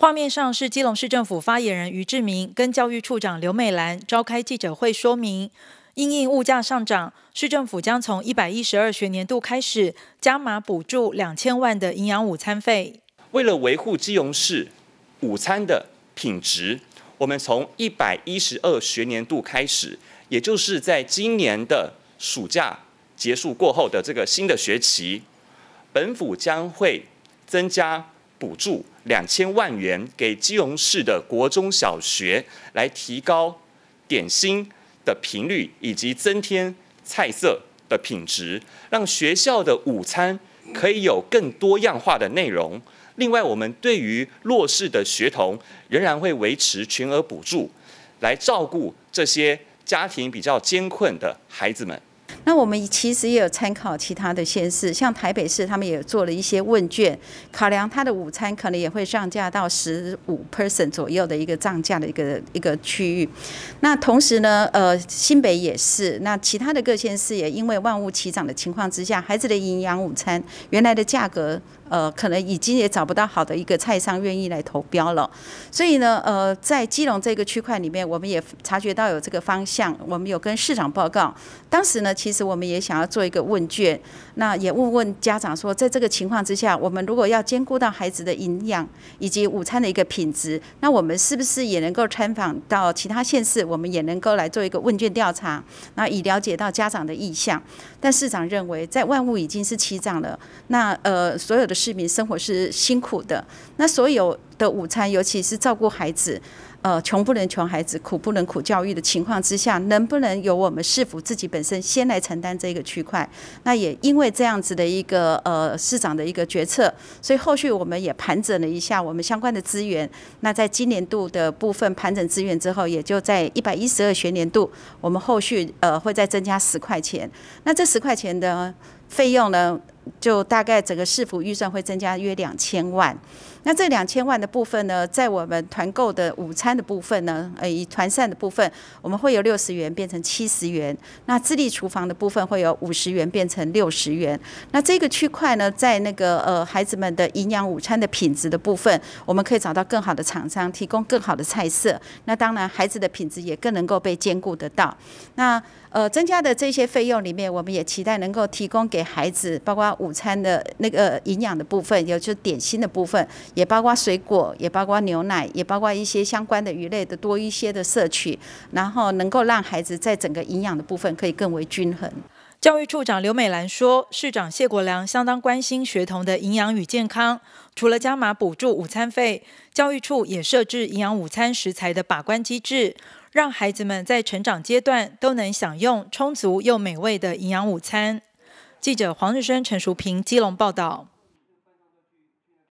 画面上是基隆市政府发言人余志明跟教育处长刘美兰召开记者会，说明因应物价上涨，市政府将从一百一十二学年度开始加码补助两千万的营养午餐费。为了维护基隆市午餐的品质，我们从一百一十二学年度开始，也就是在今年的暑假结束过后的这个新的学期，本府将会增加。补助两千万元给基隆市的国中小学，来提高点心的频率，以及增添菜色的品质，让学校的午餐可以有更多样化的内容。另外，我们对于弱势的学童，仍然会维持全额补助，来照顾这些家庭比较艰困的孩子们。那我们其实也有参考其他的县市，像台北市，他们也做了一些问卷，考量他的午餐可能也会上架到十五 percent 左右的一个涨价的一个一个区域。那同时呢，呃，新北也是，那其他的各县市也因为万物齐涨的情况之下，孩子的营养午餐原来的价格。呃，可能已经也找不到好的一个菜商愿意来投标了，所以呢，呃，在基隆这个区块里面，我们也察觉到有这个方向，我们有跟市长报告。当时呢，其实我们也想要做一个问卷，那也问问家长说，在这个情况之下，我们如果要兼顾到孩子的营养以及午餐的一个品质，那我们是不是也能够参访到其他县市，我们也能够来做一个问卷调查，那以了解到家长的意向。但市长认为，在万物已经是欺涨了，那呃，所有的。市民生活是辛苦的，那所有的午餐，尤其是照顾孩子，呃，穷不能穷孩子，苦不能苦教育的情况之下，能不能由我们市府自己本身先来承担这个区块？那也因为这样子的一个呃市长的一个决策，所以后续我们也盘整了一下我们相关的资源。那在今年度的部分盘整资源之后，也就在一百一十二学年度，我们后续呃会再增加十块钱。那这十块钱的费用呢？就大概整个市府预算会增加约两千万，那这两千万的部分呢，在我们团购的午餐的部分呢，呃，以团膳的部分，我们会由六十元变成七十元，那自立厨房的部分会有五十元变成六十元，那这个区块呢，在那个呃孩子们的营养午餐的品质的部分，我们可以找到更好的厂商，提供更好的菜色，那当然孩子的品质也更能够被兼顾得到。那呃增加的这些费用里面，我们也期待能够提供给孩子，包括午餐的那个营养的部分，也就是点心的部分，也包括水果，也包括牛奶，也包括一些相关的鱼类的多一些的摄取，然后能够让孩子在整个营养的部分可以更为均衡。教育处长刘美兰说：“市长谢国良相当关心学童的营养与健康，除了加码补助午餐费，教育处也设置营养午餐食材的把关机制，让孩子们在成长阶段都能享用充足又美味的营养午餐。”记者黄日升、陈淑平、基隆报道。